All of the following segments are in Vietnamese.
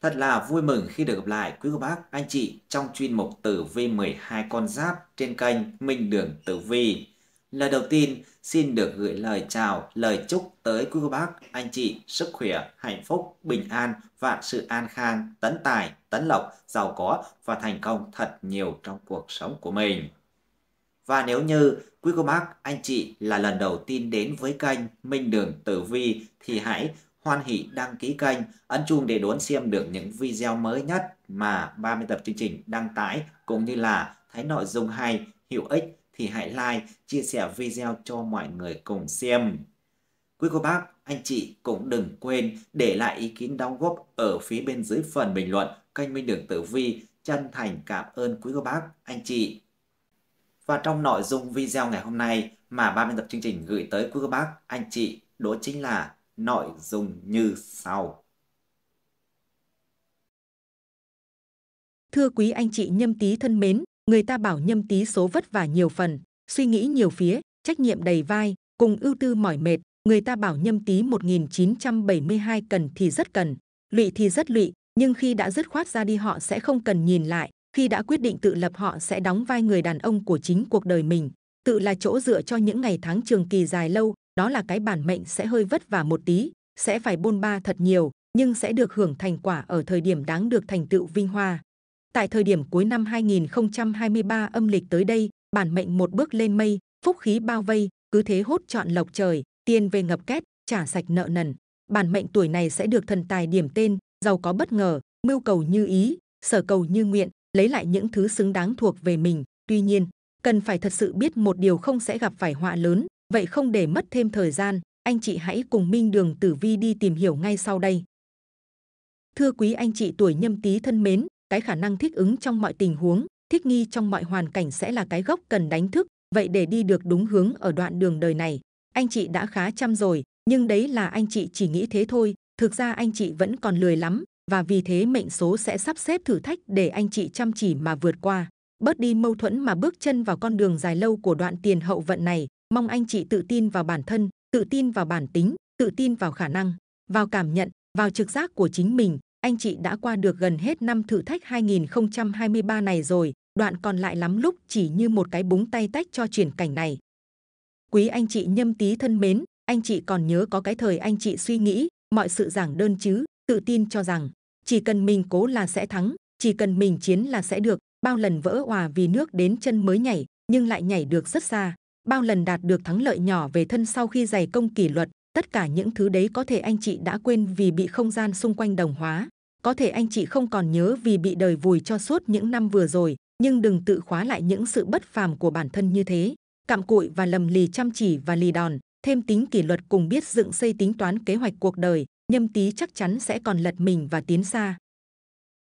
Thật là vui mừng khi được gặp lại quý cô bác, anh chị trong chuyên mục Tử Vi 12 con giáp trên kênh Minh Đường Tử Vi. Lời đầu tiên, xin được gửi lời chào, lời chúc tới quý cô bác, anh chị sức khỏe, hạnh phúc, bình an, vạn sự an khang, tấn tài, tấn lộc, giàu có và thành công thật nhiều trong cuộc sống của mình. Và nếu như quý cô bác, anh chị là lần đầu tiên đến với kênh Minh Đường Tử Vi thì hãy hoan hỷ đăng ký kênh, ấn chuông để đón xem được những video mới nhất mà 30 tập chương trình đăng tải cũng như là thấy nội dung hay, hữu ích thì hãy like, chia sẻ video cho mọi người cùng xem. Quý cô bác, anh chị cũng đừng quên để lại ý kiến đóng góp ở phía bên dưới phần bình luận kênh Minh Đường Tử Vi. Chân thành cảm ơn quý cô bác, anh chị. Và trong nội dung video ngày hôm nay mà 30 tập chương trình gửi tới quý cô bác, anh chị, đó chính là nội dung như sau. Thưa quý anh chị nhâm tí thân mến, người ta bảo nhâm tí số vất vả nhiều phần, suy nghĩ nhiều phía, trách nhiệm đầy vai, cùng ưu tư mỏi mệt. Người ta bảo nhâm tí 1972 cần thì rất cần, lụy thì rất lụy, nhưng khi đã dứt khoát ra đi họ sẽ không cần nhìn lại. Khi đã quyết định tự lập họ sẽ đóng vai người đàn ông của chính cuộc đời mình, tự là chỗ dựa cho những ngày tháng trường kỳ dài lâu, đó là cái bản mệnh sẽ hơi vất vả một tí, sẽ phải bôn ba thật nhiều, nhưng sẽ được hưởng thành quả ở thời điểm đáng được thành tựu vinh hoa. Tại thời điểm cuối năm 2023 âm lịch tới đây, bản mệnh một bước lên mây, phúc khí bao vây, cứ thế hốt chọn lộc trời, tiền về ngập két, trả sạch nợ nần. Bản mệnh tuổi này sẽ được thần tài điểm tên, giàu có bất ngờ, mưu cầu như ý, sở cầu như nguyện, lấy lại những thứ xứng đáng thuộc về mình. Tuy nhiên, cần phải thật sự biết một điều không sẽ gặp phải họa lớn, vậy không để mất thêm thời gian anh chị hãy cùng minh đường tử vi đi tìm hiểu ngay sau đây thưa quý anh chị tuổi nhâm tý thân mến cái khả năng thích ứng trong mọi tình huống thích nghi trong mọi hoàn cảnh sẽ là cái gốc cần đánh thức vậy để đi được đúng hướng ở đoạn đường đời này anh chị đã khá chăm rồi nhưng đấy là anh chị chỉ nghĩ thế thôi thực ra anh chị vẫn còn lười lắm và vì thế mệnh số sẽ sắp xếp thử thách để anh chị chăm chỉ mà vượt qua bớt đi mâu thuẫn mà bước chân vào con đường dài lâu của đoạn tiền hậu vận này mong anh chị tự tin vào bản thân tự tin vào bản tính tự tin vào khả năng vào cảm nhận vào trực giác của chính mình anh chị đã qua được gần hết năm thử thách 2023 này rồi đoạn còn lại lắm lúc chỉ như một cái búng tay tách cho chuyển cảnh này quý anh chị nhâm tí thân mến anh chị còn nhớ có cái thời anh chị suy nghĩ mọi sự giảng đơn chứ tự tin cho rằng chỉ cần mình cố là sẽ thắng chỉ cần mình chiến là sẽ được bao lần vỡ hòa vì nước đến chân mới nhảy nhưng lại nhảy được rất xa bao lần đạt được thắng lợi nhỏ về thân sau khi giày công kỷ luật, tất cả những thứ đấy có thể anh chị đã quên vì bị không gian xung quanh đồng hóa. Có thể anh chị không còn nhớ vì bị đời vùi cho suốt những năm vừa rồi, nhưng đừng tự khóa lại những sự bất phàm của bản thân như thế. Cạm cụi và lầm lì chăm chỉ và lì đòn, thêm tính kỷ luật cùng biết dựng xây tính toán kế hoạch cuộc đời, nhâm tý chắc chắn sẽ còn lật mình và tiến xa.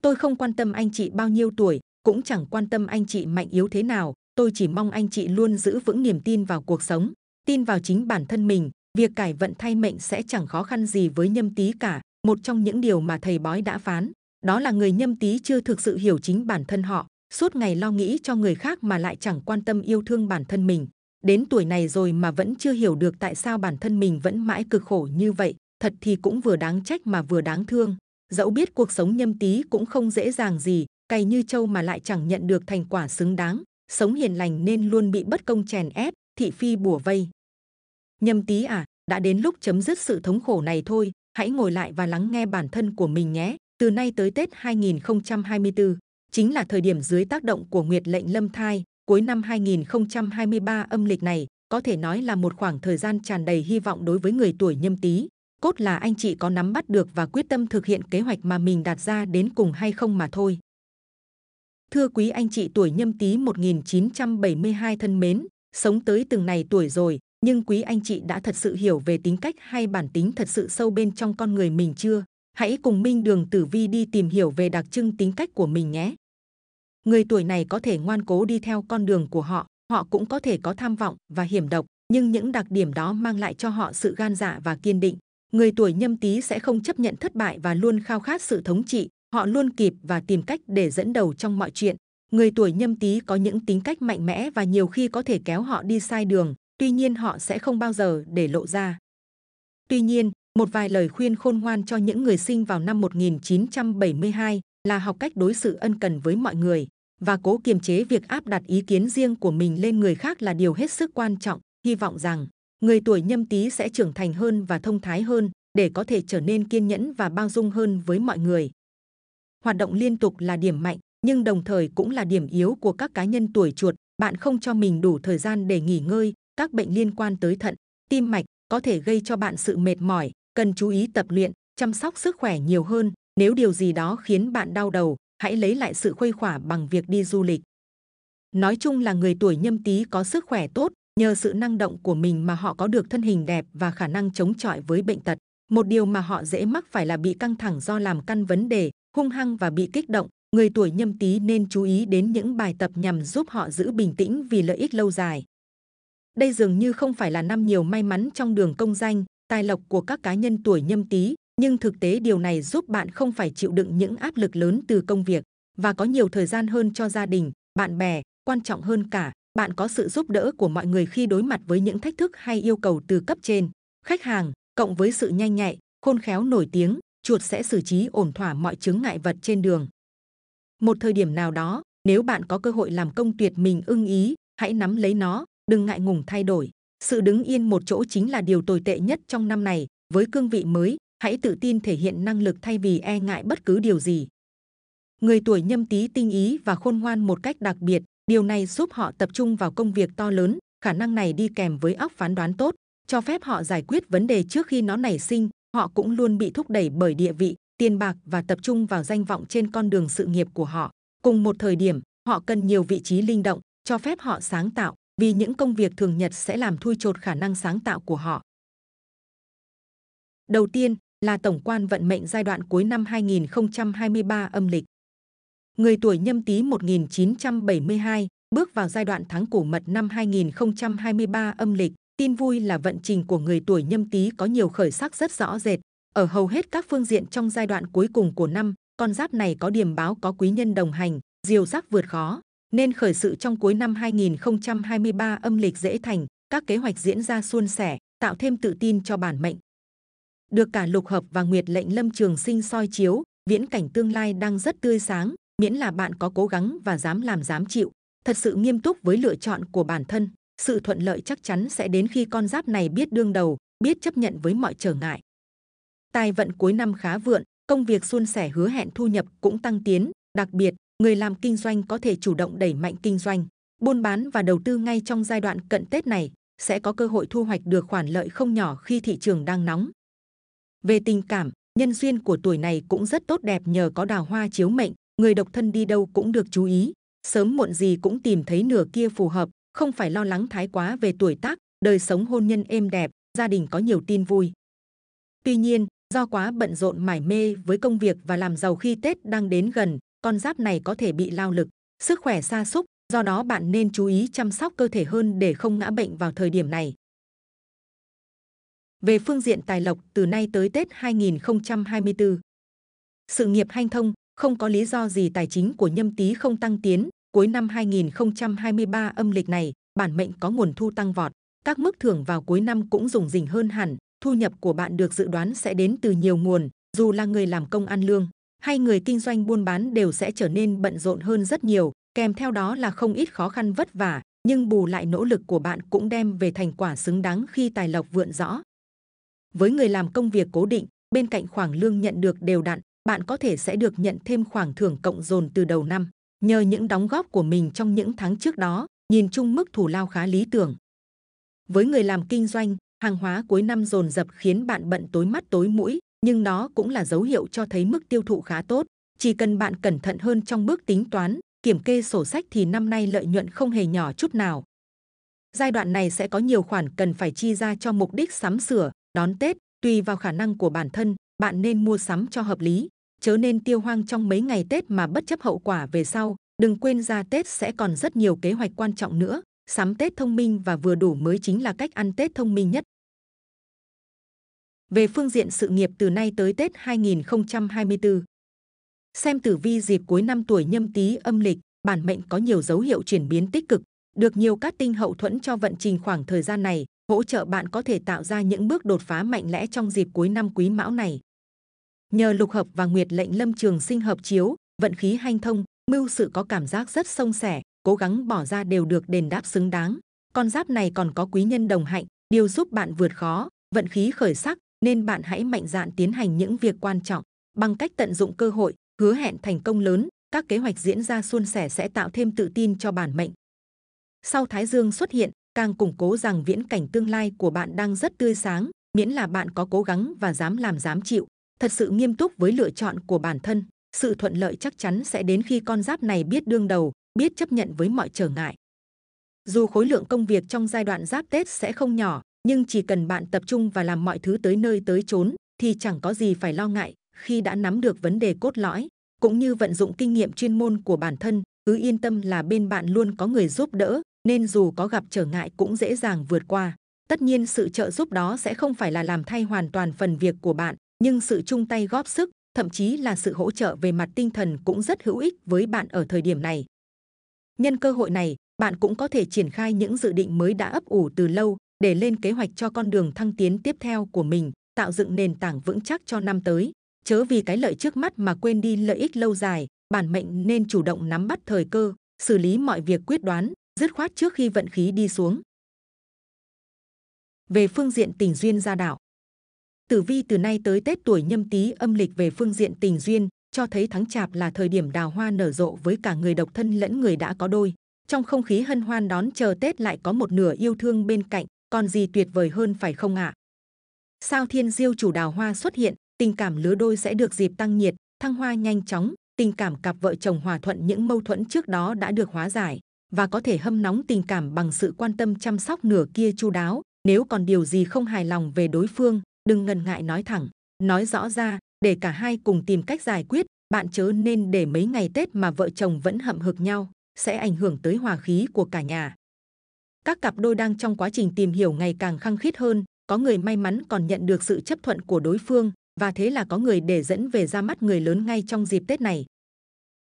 Tôi không quan tâm anh chị bao nhiêu tuổi, cũng chẳng quan tâm anh chị mạnh yếu thế nào, tôi chỉ mong anh chị luôn giữ vững niềm tin vào cuộc sống, tin vào chính bản thân mình, việc cải vận thay mệnh sẽ chẳng khó khăn gì với nhâm tý cả. Một trong những điều mà thầy bói đã phán, đó là người nhâm tý chưa thực sự hiểu chính bản thân họ, suốt ngày lo nghĩ cho người khác mà lại chẳng quan tâm yêu thương bản thân mình. Đến tuổi này rồi mà vẫn chưa hiểu được tại sao bản thân mình vẫn mãi cực khổ như vậy, thật thì cũng vừa đáng trách mà vừa đáng thương. Dẫu biết cuộc sống nhâm tý cũng không dễ dàng gì, cày như trâu mà lại chẳng nhận được thành quả xứng đáng, sống hiền lành nên luôn bị bất công chèn ép, thị phi bùa vây. Nhâm tí à, đã đến lúc chấm dứt sự thống khổ này thôi, hãy ngồi lại và lắng nghe bản thân của mình nhé. Từ nay tới Tết 2024, chính là thời điểm dưới tác động của Nguyệt lệnh lâm thai, cuối năm 2023 âm lịch này, có thể nói là một khoảng thời gian tràn đầy hy vọng đối với người tuổi nhâm tý. Cốt là anh chị có nắm bắt được và quyết tâm thực hiện kế hoạch mà mình đặt ra đến cùng hay không mà thôi. Thưa quý anh chị tuổi nhâm tý 1972 thân mến, sống tới từng này tuổi rồi, nhưng quý anh chị đã thật sự hiểu về tính cách hay bản tính thật sự sâu bên trong con người mình chưa? Hãy cùng Minh Đường Tử Vi đi tìm hiểu về đặc trưng tính cách của mình nhé. Người tuổi này có thể ngoan cố đi theo con đường của họ, họ cũng có thể có tham vọng và hiểm độc, nhưng những đặc điểm đó mang lại cho họ sự gan dạ và kiên định. Người tuổi nhâm tý sẽ không chấp nhận thất bại và luôn khao khát sự thống trị, họ luôn kịp và tìm cách để dẫn đầu trong mọi chuyện. Người tuổi nhâm tý có những tính cách mạnh mẽ và nhiều khi có thể kéo họ đi sai đường, tuy nhiên họ sẽ không bao giờ để lộ ra. Tuy nhiên, một vài lời khuyên khôn ngoan cho những người sinh vào năm 1972 là học cách đối xử ân cần với mọi người và cố kiềm chế việc áp đặt ý kiến riêng của mình lên người khác là điều hết sức quan trọng. Hy vọng rằng người tuổi nhâm tý sẽ trưởng thành hơn và thông thái hơn để có thể trở nên kiên nhẫn và bao dung hơn với mọi người hoạt động liên tục là điểm mạnh nhưng đồng thời cũng là điểm yếu của các cá nhân tuổi chuột bạn không cho mình đủ thời gian để nghỉ ngơi các bệnh liên quan tới thận tim mạch có thể gây cho bạn sự mệt mỏi cần chú ý tập luyện chăm sóc sức khỏe nhiều hơn nếu điều gì đó khiến bạn đau đầu hãy lấy lại sự khuây khỏa bằng việc đi du lịch nói chung là người tuổi nhâm tý có sức khỏe tốt nhờ sự năng động của mình mà họ có được thân hình đẹp và khả năng chống chọi với bệnh tật một điều mà họ dễ mắc phải là bị căng thẳng do làm căn vấn đề hung hăng và bị kích động, người tuổi nhâm tý nên chú ý đến những bài tập nhằm giúp họ giữ bình tĩnh vì lợi ích lâu dài. Đây dường như không phải là năm nhiều may mắn trong đường công danh, tài lộc của các cá nhân tuổi nhâm tý, nhưng thực tế điều này giúp bạn không phải chịu đựng những áp lực lớn từ công việc và có nhiều thời gian hơn cho gia đình, bạn bè, quan trọng hơn cả, bạn có sự giúp đỡ của mọi người khi đối mặt với những thách thức hay yêu cầu từ cấp trên, khách hàng, cộng với sự nhanh nhạy, khôn khéo nổi tiếng, chuột sẽ xử trí ổn thỏa mọi chướng ngại vật trên đường. Một thời điểm nào đó, nếu bạn có cơ hội làm công tuyệt mình ưng ý, hãy nắm lấy nó, đừng ngại ngùng thay đổi. Sự đứng yên một chỗ chính là điều tồi tệ nhất trong năm này, với cương vị mới, hãy tự tin thể hiện năng lực thay vì e ngại bất cứ điều gì. Người tuổi nhâm tý tinh ý và khôn ngoan một cách đặc biệt, điều này giúp họ tập trung vào công việc to lớn, khả năng này đi kèm với óc phán đoán tốt, cho phép họ giải quyết vấn đề trước khi nó nảy sinh, họ cũng luôn bị thúc đẩy bởi địa vị, tiền bạc và tập trung vào danh vọng trên con đường sự nghiệp của họ. Cùng một thời điểm, họ cần nhiều vị trí linh động, cho phép họ sáng tạo, vì những công việc thường nhật sẽ làm thui chột khả năng sáng tạo của họ. Đầu tiên là tổng quan vận mệnh giai đoạn cuối năm 2023 âm lịch. Người tuổi nhâm tý 1972 bước vào giai đoạn tháng cổ mật năm 2023 âm lịch, Tin vui là vận trình của người tuổi nhâm tý có nhiều khởi sắc rất rõ rệt. Ở hầu hết các phương diện trong giai đoạn cuối cùng của năm, con giáp này có điểm báo có quý nhân đồng hành, diều giáp vượt khó, nên khởi sự trong cuối năm 2023 âm lịch dễ thành, các kế hoạch diễn ra suôn sẻ, tạo thêm tự tin cho bản mệnh. Được cả lục hợp và nguyệt lệnh lâm trường sinh soi chiếu, viễn cảnh tương lai đang rất tươi sáng, miễn là bạn có cố gắng và dám làm dám chịu, thật sự nghiêm túc với lựa chọn của bản thân sự thuận lợi chắc chắn sẽ đến khi con giáp này biết đương đầu, biết chấp nhận với mọi trở ngại. Tài vận cuối năm khá vượng, công việc suôn sẻ hứa hẹn thu nhập cũng tăng tiến, đặc biệt, người làm kinh doanh có thể chủ động đẩy mạnh kinh doanh, buôn bán và đầu tư ngay trong giai đoạn cận Tết này sẽ có cơ hội thu hoạch được khoản lợi không nhỏ khi thị trường đang nóng. Về tình cảm, nhân duyên của tuổi này cũng rất tốt đẹp nhờ có đào hoa chiếu mệnh, người độc thân đi đâu cũng được chú ý, sớm muộn gì cũng tìm thấy nửa kia phù hợp, không phải lo lắng thái quá về tuổi tác, đời sống hôn nhân êm đẹp, gia đình có nhiều tin vui. Tuy nhiên, do quá bận rộn mải mê với công việc và làm giàu khi Tết đang đến gần, con giáp này có thể bị lao lực, sức khỏe sa sút do đó bạn nên chú ý chăm sóc cơ thể hơn để không ngã bệnh vào thời điểm này. Về phương diện tài lộc từ nay tới Tết 2024, sự nghiệp hanh thông, không có lý do gì tài chính của nhâm tý không tăng tiến, cuối năm 2023 âm lịch này, bản mệnh có nguồn thu tăng vọt. Các mức thưởng vào cuối năm cũng rủng rỉnh hơn hẳn, thu nhập của bạn được dự đoán sẽ đến từ nhiều nguồn, dù là người làm công ăn lương hay người kinh doanh buôn bán đều sẽ trở nên bận rộn hơn rất nhiều, kèm theo đó là không ít khó khăn vất vả, nhưng bù lại nỗ lực của bạn cũng đem về thành quả xứng đáng khi tài lộc vượn rõ. Với người làm công việc cố định, bên cạnh khoản lương nhận được đều đặn, bạn có thể sẽ được nhận thêm khoảng thưởng cộng dồn từ đầu năm. Nhờ những đóng góp của mình trong những tháng trước đó, nhìn chung mức thù lao khá lý tưởng. Với người làm kinh doanh, hàng hóa cuối năm dồn dập khiến bạn bận tối mắt tối mũi, nhưng nó cũng là dấu hiệu cho thấy mức tiêu thụ khá tốt. Chỉ cần bạn cẩn thận hơn trong bước tính toán, kiểm kê sổ sách thì năm nay lợi nhuận không hề nhỏ chút nào. Giai đoạn này sẽ có nhiều khoản cần phải chi ra cho mục đích sắm sửa, đón Tết, tùy vào khả năng của bản thân, bạn nên mua sắm cho hợp lý chớ nên tiêu hoang trong mấy ngày Tết mà bất chấp hậu quả về sau. Đừng quên ra Tết sẽ còn rất nhiều kế hoạch quan trọng nữa. Sắm Tết thông minh và vừa đủ mới chính là cách ăn Tết thông minh nhất. Về phương diện sự nghiệp từ nay tới Tết 2024, xem tử vi dịp cuối năm tuổi nhâm tý âm lịch, bản mệnh có nhiều dấu hiệu chuyển biến tích cực, được nhiều các tinh hậu thuẫn cho vận trình khoảng thời gian này, hỗ trợ bạn có thể tạo ra những bước đột phá mạnh mẽ trong dịp cuối năm quý mão này nhờ lục hợp và nguyệt lệnh lâm trường sinh hợp chiếu vận khí hanh thông mưu sự có cảm giác rất sông sẻ cố gắng bỏ ra đều được đền đáp xứng đáng con giáp này còn có quý nhân đồng hạnh điều giúp bạn vượt khó vận khí khởi sắc nên bạn hãy mạnh dạn tiến hành những việc quan trọng bằng cách tận dụng cơ hội hứa hẹn thành công lớn các kế hoạch diễn ra suôn sẻ sẽ tạo thêm tự tin cho bản mệnh sau thái dương xuất hiện càng củng cố rằng viễn cảnh tương lai của bạn đang rất tươi sáng miễn là bạn có cố gắng và dám làm dám chịu thật sự nghiêm túc với lựa chọn của bản thân sự thuận lợi chắc chắn sẽ đến khi con giáp này biết đương đầu biết chấp nhận với mọi trở ngại dù khối lượng công việc trong giai đoạn giáp tết sẽ không nhỏ nhưng chỉ cần bạn tập trung và làm mọi thứ tới nơi tới chốn thì chẳng có gì phải lo ngại khi đã nắm được vấn đề cốt lõi cũng như vận dụng kinh nghiệm chuyên môn của bản thân cứ yên tâm là bên bạn luôn có người giúp đỡ nên dù có gặp trở ngại cũng dễ dàng vượt qua tất nhiên sự trợ giúp đó sẽ không phải là làm thay hoàn toàn phần việc của bạn nhưng sự chung tay góp sức, thậm chí là sự hỗ trợ về mặt tinh thần cũng rất hữu ích với bạn ở thời điểm này. Nhân cơ hội này, bạn cũng có thể triển khai những dự định mới đã ấp ủ từ lâu để lên kế hoạch cho con đường thăng tiến tiếp theo của mình, tạo dựng nền tảng vững chắc cho năm tới. Chớ vì cái lợi trước mắt mà quên đi lợi ích lâu dài, bản mệnh nên chủ động nắm bắt thời cơ, xử lý mọi việc quyết đoán, dứt khoát trước khi vận khí đi xuống. Về phương diện tình duyên gia đạo, Tử vi từ nay tới Tết tuổi nhâm tý âm lịch về phương diện tình duyên, cho thấy tháng chạp là thời điểm đào hoa nở rộ với cả người độc thân lẫn người đã có đôi. Trong không khí hân hoan đón chờ Tết lại có một nửa yêu thương bên cạnh, còn gì tuyệt vời hơn phải không ạ? À? Sao thiên diêu chủ đào hoa xuất hiện, tình cảm lứa đôi sẽ được dịp tăng nhiệt, thăng hoa nhanh chóng, tình cảm cặp vợ chồng hòa thuận những mâu thuẫn trước đó đã được hóa giải và có thể hâm nóng tình cảm bằng sự quan tâm chăm sóc nửa kia chu đáo. Nếu còn điều gì không hài lòng về đối phương, đừng ngần ngại nói thẳng nói rõ ra để cả hai cùng tìm cách giải quyết bạn chớ nên để mấy ngày tết mà vợ chồng vẫn hậm hực nhau sẽ ảnh hưởng tới hòa khí của cả nhà các cặp đôi đang trong quá trình tìm hiểu ngày càng khăng khít hơn có người may mắn còn nhận được sự chấp thuận của đối phương và thế là có người để dẫn về ra mắt người lớn ngay trong dịp tết này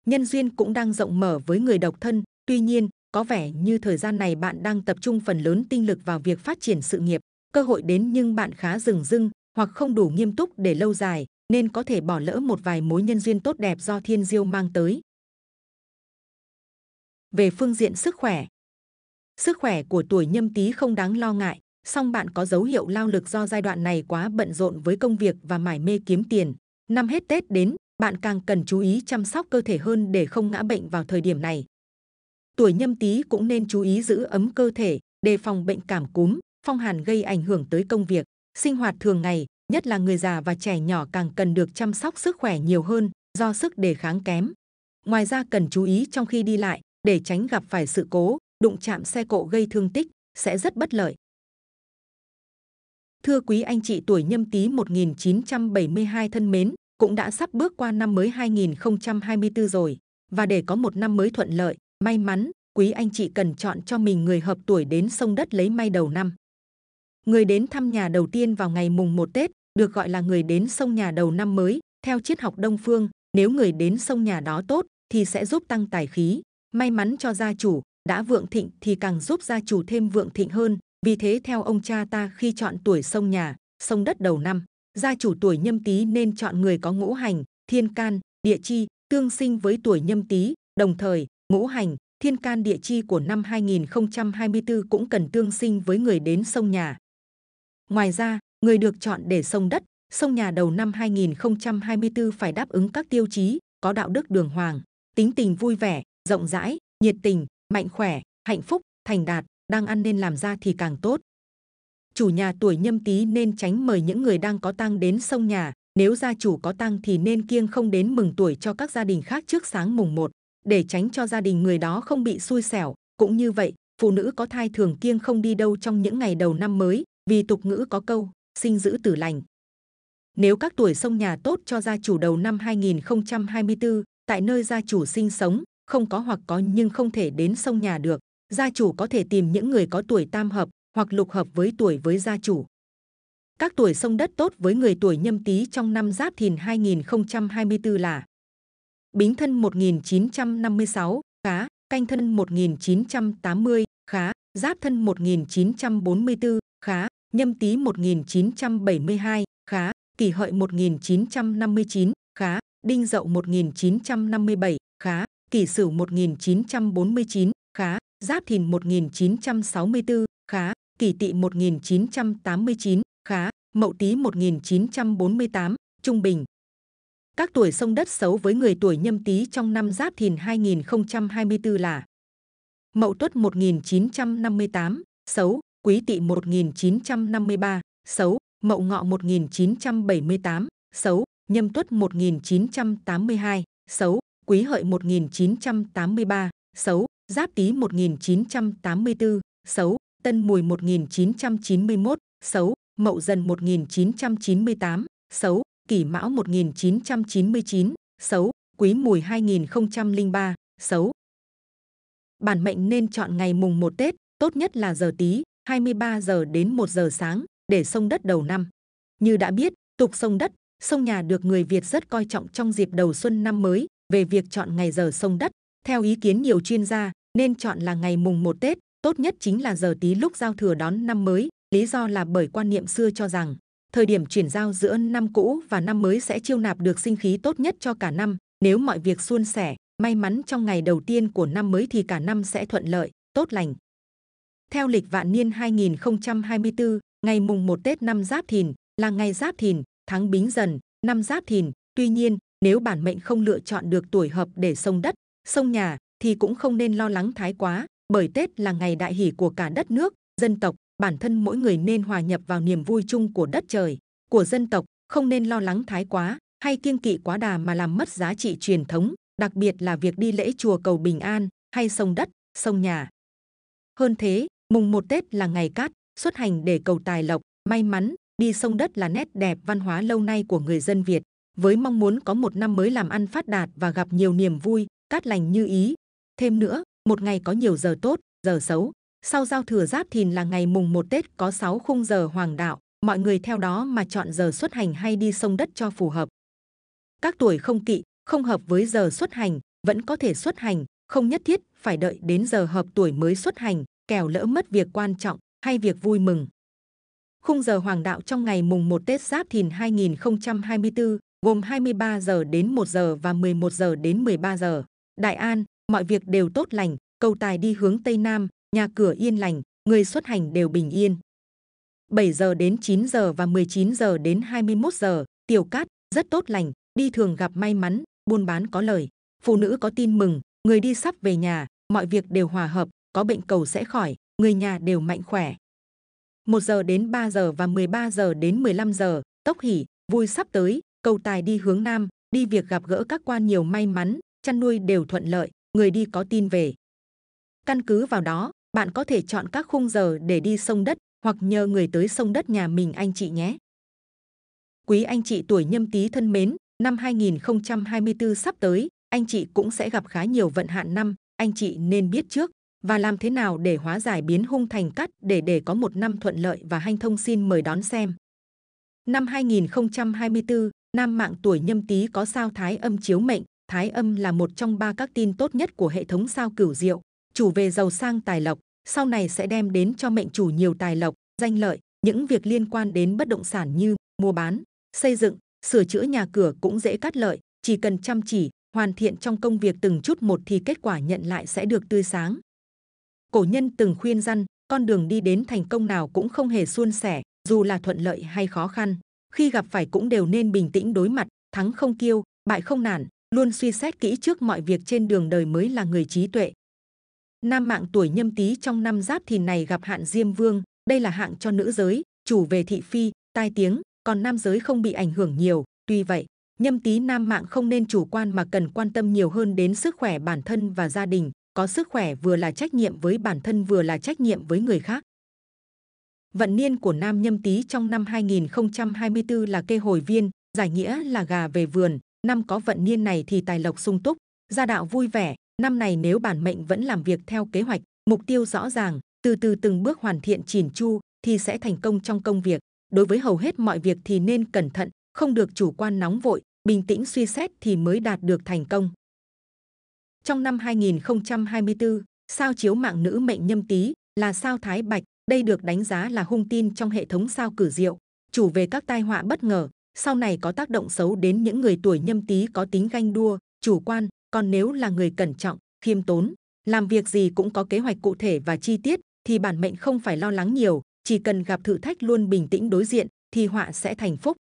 nhân duyên cũng đang rộng mở với người độc thân tuy nhiên có vẻ như thời gian này bạn đang tập trung phần lớn tinh lực vào việc phát triển sự nghiệp cơ hội đến nhưng bạn khá rừng rưng hoặc không đủ nghiêm túc để lâu dài nên có thể bỏ lỡ một vài mối nhân duyên tốt đẹp do thiên diêu mang tới. Về phương diện sức khỏe, sức khỏe của tuổi nhâm tý không đáng lo ngại, song bạn có dấu hiệu lao lực do giai đoạn này quá bận rộn với công việc và mải mê kiếm tiền. Năm hết Tết đến, bạn càng cần chú ý chăm sóc cơ thể hơn để không ngã bệnh vào thời điểm này. Tuổi nhâm tý cũng nên chú ý giữ ấm cơ thể, đề phòng bệnh cảm cúm, phong hàn gây ảnh hưởng tới công việc, sinh hoạt thường ngày, nhất là người già và trẻ nhỏ càng cần được chăm sóc sức khỏe nhiều hơn do sức đề kháng kém. Ngoài ra cần chú ý trong khi đi lại để tránh gặp phải sự cố, đụng chạm xe cộ gây thương tích sẽ rất bất lợi. Thưa quý anh chị tuổi nhâm tý 1972 thân mến, cũng đã sắp bước qua năm mới 2024 rồi. Và để có một năm mới thuận lợi, may mắn, quý anh chị cần chọn cho mình người hợp tuổi đến sông đất lấy may đầu năm. Người đến thăm nhà đầu tiên vào ngày mùng 1 Tết được gọi là người đến sông nhà đầu năm mới. Theo triết học Đông Phương, nếu người đến sông nhà đó tốt thì sẽ giúp tăng tài khí, may mắn cho gia chủ, đã vượng thịnh thì càng giúp gia chủ thêm vượng thịnh hơn. Vì thế theo ông cha ta khi chọn tuổi sông nhà, sông đất đầu năm, gia chủ tuổi nhâm tý nên chọn người có ngũ hành, thiên can, địa chi, tương sinh với tuổi nhâm tý, đồng thời ngũ hành, thiên can địa chi của năm 2024 cũng cần tương sinh với người đến sông nhà. Ngoài ra, người được chọn để sông đất, sông nhà đầu năm 2024 phải đáp ứng các tiêu chí có đạo đức đường hoàng, tính tình vui vẻ, rộng rãi, nhiệt tình, mạnh khỏe, hạnh phúc, thành đạt, đang ăn nên làm ra thì càng tốt. Chủ nhà tuổi nhâm tý nên tránh mời những người đang có tang đến sông nhà, nếu gia chủ có tang thì nên kiêng không đến mừng tuổi cho các gia đình khác trước sáng mùng 1, để tránh cho gia đình người đó không bị xui xẻo. Cũng như vậy, phụ nữ có thai thường kiêng không đi đâu trong những ngày đầu năm mới, vì tục ngữ có câu, sinh giữ tử lành. Nếu các tuổi sông nhà tốt cho gia chủ đầu năm 2024, tại nơi gia chủ sinh sống, không có hoặc có nhưng không thể đến sông nhà được, gia chủ có thể tìm những người có tuổi tam hợp hoặc lục hợp với tuổi với gia chủ. Các tuổi sông đất tốt với người tuổi nhâm tý trong năm giáp thìn 2024 là Bính thân 1956, khá, canh thân 1980, khá, giáp thân 1944, khá, nhâm tý 1972, khá, kỷ hợi 1959, khá, đinh dậu 1957, khá, kỷ sửu 1949, khá, giáp thìn 1964, khá, kỷ tỵ 1989, khá, mậu tý 1948, trung bình. Các tuổi sông đất xấu với người tuổi nhâm tý trong năm giáp thìn 2024 là Mậu Tuất 1958, xấu, Quý Tỵ 1953, xấu, Mậu Ngọ 1978, xấu, Nhâm Tuất 1982, xấu, Quý Hợi 1983, xấu, Giáp Tý 1984, xấu, Tân Mùi 1991, xấu, Mậu Dần 1998, xấu, Kỷ Mão 1999, xấu, Quý Mùi 2003, xấu. Bản mệnh nên chọn ngày mùng 1 Tết, tốt nhất là giờ tý. 23 giờ đến 1 giờ sáng để sông đất đầu năm. Như đã biết, tục sông đất, sông nhà được người Việt rất coi trọng trong dịp đầu xuân năm mới về việc chọn ngày giờ sông đất. Theo ý kiến nhiều chuyên gia, nên chọn là ngày mùng 1 Tết, tốt nhất chính là giờ tí lúc giao thừa đón năm mới. Lý do là bởi quan niệm xưa cho rằng, thời điểm chuyển giao giữa năm cũ và năm mới sẽ chiêu nạp được sinh khí tốt nhất cho cả năm. Nếu mọi việc suôn sẻ, may mắn trong ngày đầu tiên của năm mới thì cả năm sẽ thuận lợi, tốt lành. Theo lịch vạn niên 2024, ngày mùng 1 Tết năm Giáp Thìn là ngày Giáp Thìn, tháng Bính Dần, năm Giáp Thìn. Tuy nhiên, nếu bản mệnh không lựa chọn được tuổi hợp để sông đất, sông nhà, thì cũng không nên lo lắng thái quá, bởi Tết là ngày đại hỷ của cả đất nước, dân tộc, bản thân mỗi người nên hòa nhập vào niềm vui chung của đất trời, của dân tộc, không nên lo lắng thái quá hay kiêng kỵ quá đà mà làm mất giá trị truyền thống, đặc biệt là việc đi lễ chùa cầu bình an hay sông đất, sông nhà. Hơn thế, Mùng 1 Tết là ngày cát, xuất hành để cầu tài lộc, may mắn, đi sông đất là nét đẹp văn hóa lâu nay của người dân Việt. Với mong muốn có một năm mới làm ăn phát đạt và gặp nhiều niềm vui, cát lành như ý. Thêm nữa, một ngày có nhiều giờ tốt, giờ xấu. Sau giao thừa giáp thìn là ngày mùng 1 Tết có 6 khung giờ hoàng đạo, mọi người theo đó mà chọn giờ xuất hành hay đi sông đất cho phù hợp. Các tuổi không kỵ, không hợp với giờ xuất hành, vẫn có thể xuất hành, không nhất thiết phải đợi đến giờ hợp tuổi mới xuất hành, kẻo lỡ mất việc quan trọng hay việc vui mừng. Khung giờ hoàng đạo trong ngày mùng 1 Tết Giáp Thìn 2024 gồm 23 giờ đến 1 giờ và 11 giờ đến 13 giờ. Đại An, mọi việc đều tốt lành, cầu tài đi hướng Tây Nam, nhà cửa yên lành, người xuất hành đều bình yên. 7 giờ đến 9 giờ và 19 giờ đến 21 giờ, tiểu cát, rất tốt lành, đi thường gặp may mắn, buôn bán có lời. Phụ nữ có tin mừng, người đi sắp về nhà, mọi việc đều hòa hợp, có bệnh cầu sẽ khỏi, người nhà đều mạnh khỏe. 1 giờ đến 3 giờ và 13 giờ đến 15 giờ, tốc hỷ, vui sắp tới, cầu tài đi hướng Nam, đi việc gặp gỡ các quan nhiều may mắn, chăn nuôi đều thuận lợi, người đi có tin về. Căn cứ vào đó, bạn có thể chọn các khung giờ để đi sông đất hoặc nhờ người tới sông đất nhà mình anh chị nhé. Quý anh chị tuổi nhâm tý thân mến, năm 2024 sắp tới, anh chị cũng sẽ gặp khá nhiều vận hạn năm, anh chị nên biết trước, và làm thế nào để hóa giải biến hung thành cắt để để có một năm thuận lợi và hanh thông xin mời đón xem. Năm 2024, nam mạng tuổi nhâm tý có sao thái âm chiếu mệnh, thái âm là một trong ba các tin tốt nhất của hệ thống sao cửu diệu, chủ về giàu sang tài lộc, sau này sẽ đem đến cho mệnh chủ nhiều tài lộc, danh lợi, những việc liên quan đến bất động sản như mua bán, xây dựng, sửa chữa nhà cửa cũng dễ cắt lợi, chỉ cần chăm chỉ, hoàn thiện trong công việc từng chút một thì kết quả nhận lại sẽ được tươi sáng. Cổ nhân từng khuyên răn, con đường đi đến thành công nào cũng không hề suôn sẻ, dù là thuận lợi hay khó khăn. Khi gặp phải cũng đều nên bình tĩnh đối mặt, thắng không kiêu, bại không nản, luôn suy xét kỹ trước mọi việc trên đường đời mới là người trí tuệ. Nam mạng tuổi nhâm tý trong năm giáp thìn này gặp hạn diêm vương, đây là hạng cho nữ giới, chủ về thị phi, tai tiếng, còn nam giới không bị ảnh hưởng nhiều. Tuy vậy, nhâm tý nam mạng không nên chủ quan mà cần quan tâm nhiều hơn đến sức khỏe bản thân và gia đình, có sức khỏe vừa là trách nhiệm với bản thân vừa là trách nhiệm với người khác. Vận niên của nam nhâm tý trong năm 2024 là cây hồi viên, giải nghĩa là gà về vườn, năm có vận niên này thì tài lộc sung túc, gia đạo vui vẻ, năm này nếu bản mệnh vẫn làm việc theo kế hoạch, mục tiêu rõ ràng, từ từ từng bước hoàn thiện chỉn chu thì sẽ thành công trong công việc. Đối với hầu hết mọi việc thì nên cẩn thận, không được chủ quan nóng vội, bình tĩnh suy xét thì mới đạt được thành công. Trong năm 2024, sao chiếu mạng nữ mệnh nhâm tý là sao thái bạch, đây được đánh giá là hung tin trong hệ thống sao cử diệu, chủ về các tai họa bất ngờ, sau này có tác động xấu đến những người tuổi nhâm tý có tính ganh đua, chủ quan, còn nếu là người cẩn trọng, khiêm tốn, làm việc gì cũng có kế hoạch cụ thể và chi tiết thì bản mệnh không phải lo lắng nhiều, chỉ cần gặp thử thách luôn bình tĩnh đối diện thì họa sẽ thành phúc.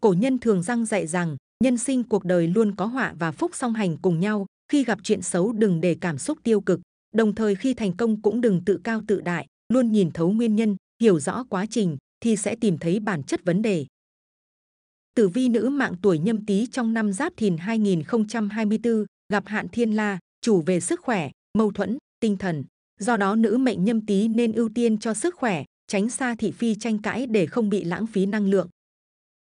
Cổ nhân thường răng dạy rằng, nhân sinh cuộc đời luôn có họa và phúc song hành cùng nhau, khi gặp chuyện xấu đừng để cảm xúc tiêu cực đồng thời khi thành công cũng đừng tự cao tự đại luôn nhìn thấu nguyên nhân hiểu rõ quá trình thì sẽ tìm thấy bản chất vấn đề tử vi nữ mạng tuổi nhâm tý trong năm giáp thìn 2024 gặp hạn thiên la chủ về sức khỏe mâu thuẫn tinh thần do đó nữ mệnh nhâm tý nên ưu tiên cho sức khỏe tránh xa thị phi tranh cãi để không bị lãng phí năng lượng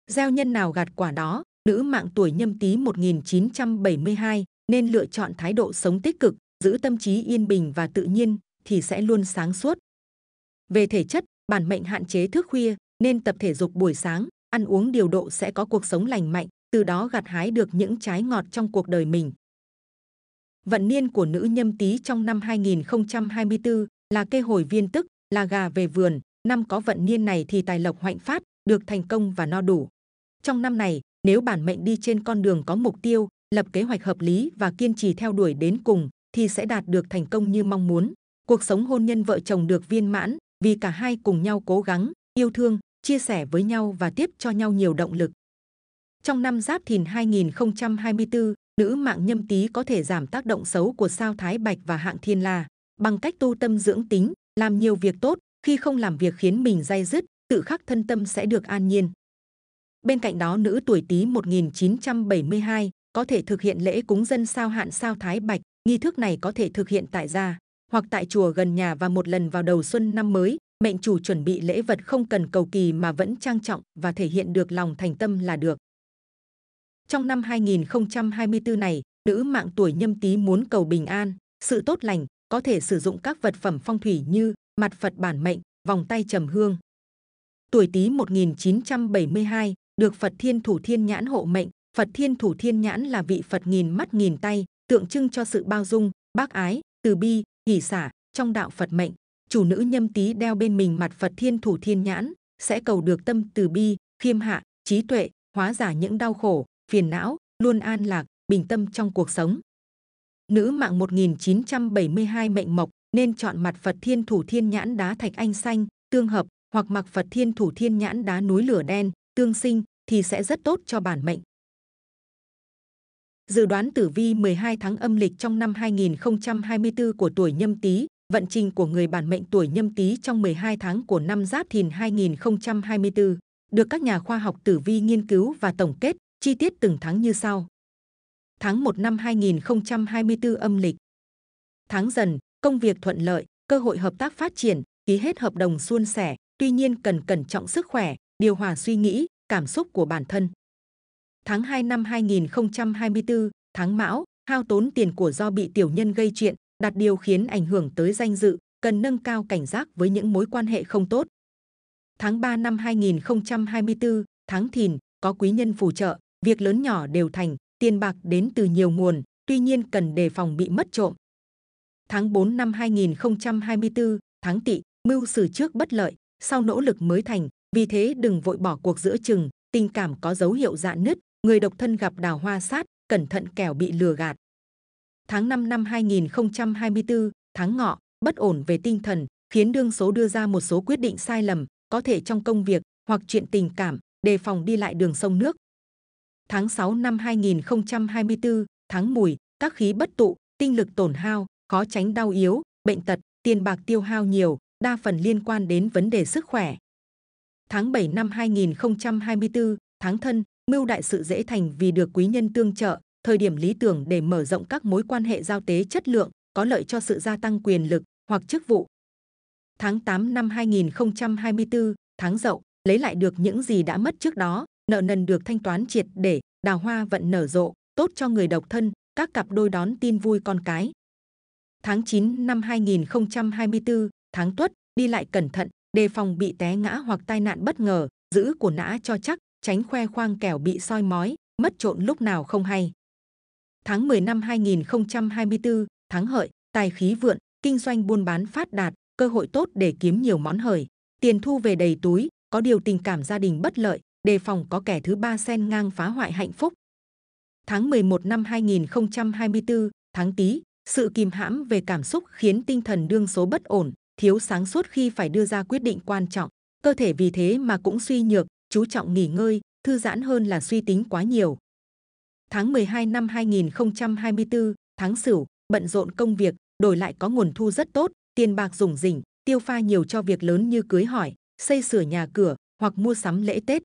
gieo nhân nào gặt quả đó nữ mạng tuổi nhâm tý 1972 nên lựa chọn thái độ sống tích cực, giữ tâm trí yên bình và tự nhiên thì sẽ luôn sáng suốt. Về thể chất, bản mệnh hạn chế thức khuya nên tập thể dục buổi sáng, ăn uống điều độ sẽ có cuộc sống lành mạnh, từ đó gặt hái được những trái ngọt trong cuộc đời mình. Vận niên của nữ nhâm tý trong năm 2024 là cây hồi viên tức, là gà về vườn, năm có vận niên này thì tài lộc hoạnh phát, được thành công và no đủ. Trong năm này, nếu bản mệnh đi trên con đường có mục tiêu, lập kế hoạch hợp lý và kiên trì theo đuổi đến cùng thì sẽ đạt được thành công như mong muốn. Cuộc sống hôn nhân vợ chồng được viên mãn vì cả hai cùng nhau cố gắng, yêu thương, chia sẻ với nhau và tiếp cho nhau nhiều động lực. Trong năm Giáp Thìn 2024, nữ mạng nhâm tý có thể giảm tác động xấu của sao Thái Bạch và hạng Thiên La bằng cách tu tâm dưỡng tính, làm nhiều việc tốt, khi không làm việc khiến mình dai dứt, tự khắc thân tâm sẽ được an nhiên. Bên cạnh đó nữ tuổi Tý 1972 có thể thực hiện lễ cúng dân sao hạn sao thái bạch nghi thức này có thể thực hiện tại gia hoặc tại chùa gần nhà và một lần vào đầu xuân năm mới mệnh chủ chuẩn bị lễ vật không cần cầu kỳ mà vẫn trang trọng và thể hiện được lòng thành tâm là được trong năm 2024 này nữ mạng tuổi nhâm tý muốn cầu bình an sự tốt lành có thể sử dụng các vật phẩm phong thủy như mặt Phật bản mệnh, vòng tay trầm hương. Tuổi Tý 1972 được Phật Thiên Thủ Thiên Nhãn hộ mệnh, Phật Thiên Thủ Thiên Nhãn là vị Phật nghìn mắt nghìn tay, tượng trưng cho sự bao dung, bác ái, từ bi, hỷ xả trong đạo Phật mệnh. Chủ nữ Nhâm Tý đeo bên mình mặt Phật Thiên Thủ Thiên Nhãn sẽ cầu được tâm từ bi, khiêm hạ, trí tuệ, hóa giải những đau khổ, phiền não, luôn an lạc, bình tâm trong cuộc sống. Nữ mạng 1972 mệnh mộc nên chọn mặt Phật Thiên Thủ Thiên Nhãn đá thạch anh xanh, tương hợp hoặc mặc Phật Thiên Thủ Thiên Nhãn đá núi lửa đen, tương sinh thì sẽ rất tốt cho bản mệnh. Dự đoán tử vi 12 tháng âm lịch trong năm 2024 của tuổi nhâm tý, vận trình của người bản mệnh tuổi nhâm tý trong 12 tháng của năm giáp thìn 2024, được các nhà khoa học tử vi nghiên cứu và tổng kết chi tiết từng tháng như sau. Tháng 1 năm 2024 âm lịch Tháng dần, công việc thuận lợi, cơ hội hợp tác phát triển, ký hết hợp đồng suôn sẻ, tuy nhiên cần cẩn trọng sức khỏe, điều hòa suy nghĩ, cảm xúc của bản thân tháng 2 năm 2024, tháng Mão, hao tốn tiền của do bị tiểu nhân gây chuyện, đặt điều khiến ảnh hưởng tới danh dự, cần nâng cao cảnh giác với những mối quan hệ không tốt. Tháng 3 năm 2024, tháng Thìn, có quý nhân phù trợ, việc lớn nhỏ đều thành, tiền bạc đến từ nhiều nguồn, tuy nhiên cần đề phòng bị mất trộm. Tháng 4 năm 2024, tháng Tỵ, mưu xử trước bất lợi, sau nỗ lực mới thành, vì thế đừng vội bỏ cuộc giữa chừng, tình cảm có dấu hiệu dạn nứt, người độc thân gặp đào hoa sát cẩn thận kẻo bị lừa gạt tháng 5 năm 2024 tháng ngọ bất ổn về tinh thần khiến đương số đưa ra một số quyết định sai lầm có thể trong công việc hoặc chuyện tình cảm đề phòng đi lại đường sông nước tháng 6 năm 2024 tháng mùi các khí bất tụ tinh lực tổn hao khó tránh đau yếu bệnh tật tiền bạc tiêu hao nhiều đa phần liên quan đến vấn đề sức khỏe tháng 7 năm 2024 tháng thân mưu đại sự dễ thành vì được quý nhân tương trợ, thời điểm lý tưởng để mở rộng các mối quan hệ giao tế chất lượng, có lợi cho sự gia tăng quyền lực hoặc chức vụ. Tháng 8 năm 2024, tháng Dậu, lấy lại được những gì đã mất trước đó, nợ nần được thanh toán triệt để, đào hoa vận nở rộ, tốt cho người độc thân, các cặp đôi đón tin vui con cái. Tháng 9 năm 2024, tháng Tuất, đi lại cẩn thận, đề phòng bị té ngã hoặc tai nạn bất ngờ, giữ của nã cho chắc, tránh khoe khoang kẻo bị soi mói, mất trộn lúc nào không hay. Tháng 10 năm 2024, tháng hợi, tài khí vượng, kinh doanh buôn bán phát đạt, cơ hội tốt để kiếm nhiều món hời, tiền thu về đầy túi, có điều tình cảm gia đình bất lợi, đề phòng có kẻ thứ ba xen ngang phá hoại hạnh phúc. Tháng 11 năm 2024, tháng Tý, sự kìm hãm về cảm xúc khiến tinh thần đương số bất ổn, thiếu sáng suốt khi phải đưa ra quyết định quan trọng, cơ thể vì thế mà cũng suy nhược, chú trọng nghỉ ngơi, thư giãn hơn là suy tính quá nhiều. Tháng 12 năm 2024, tháng Sửu, bận rộn công việc, đổi lại có nguồn thu rất tốt, tiền bạc rủng rỉnh, tiêu pha nhiều cho việc lớn như cưới hỏi, xây sửa nhà cửa hoặc mua sắm lễ Tết.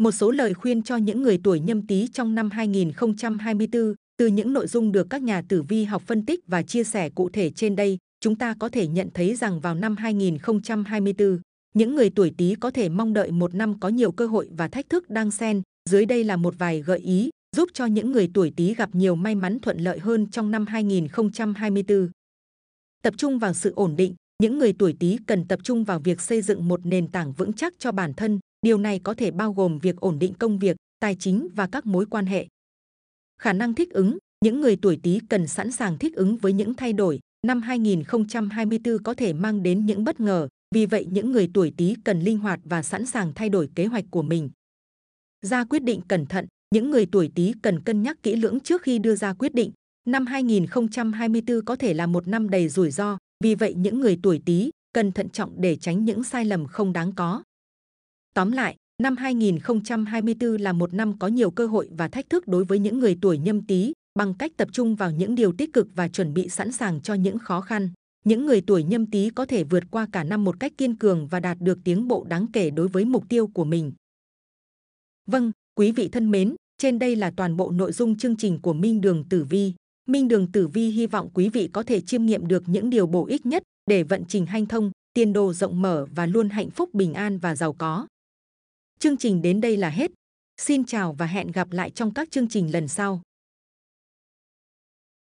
Một số lời khuyên cho những người tuổi nhâm tý trong năm 2024, từ những nội dung được các nhà tử vi học phân tích và chia sẻ cụ thể trên đây, chúng ta có thể nhận thấy rằng vào năm 2024, những người tuổi Tý có thể mong đợi một năm có nhiều cơ hội và thách thức đang xen. Dưới đây là một vài gợi ý giúp cho những người tuổi Tý gặp nhiều may mắn thuận lợi hơn trong năm 2024. Tập trung vào sự ổn định, những người tuổi Tý cần tập trung vào việc xây dựng một nền tảng vững chắc cho bản thân, điều này có thể bao gồm việc ổn định công việc, tài chính và các mối quan hệ. Khả năng thích ứng, những người tuổi Tý cần sẵn sàng thích ứng với những thay đổi, năm 2024 có thể mang đến những bất ngờ, vì vậy những người tuổi Tý cần linh hoạt và sẵn sàng thay đổi kế hoạch của mình. Ra quyết định cẩn thận, những người tuổi Tý cần cân nhắc kỹ lưỡng trước khi đưa ra quyết định. Năm 2024 có thể là một năm đầy rủi ro, vì vậy những người tuổi Tý cần thận trọng để tránh những sai lầm không đáng có. Tóm lại, năm 2024 là một năm có nhiều cơ hội và thách thức đối với những người tuổi nhâm Tý bằng cách tập trung vào những điều tích cực và chuẩn bị sẵn sàng cho những khó khăn những người tuổi nhâm tý có thể vượt qua cả năm một cách kiên cường và đạt được tiến bộ đáng kể đối với mục tiêu của mình. Vâng, quý vị thân mến, trên đây là toàn bộ nội dung chương trình của Minh Đường Tử Vi. Minh Đường Tử Vi hy vọng quý vị có thể chiêm nghiệm được những điều bổ ích nhất để vận trình hanh thông, tiền đồ rộng mở và luôn hạnh phúc bình an và giàu có. Chương trình đến đây là hết. Xin chào và hẹn gặp lại trong các chương trình lần sau.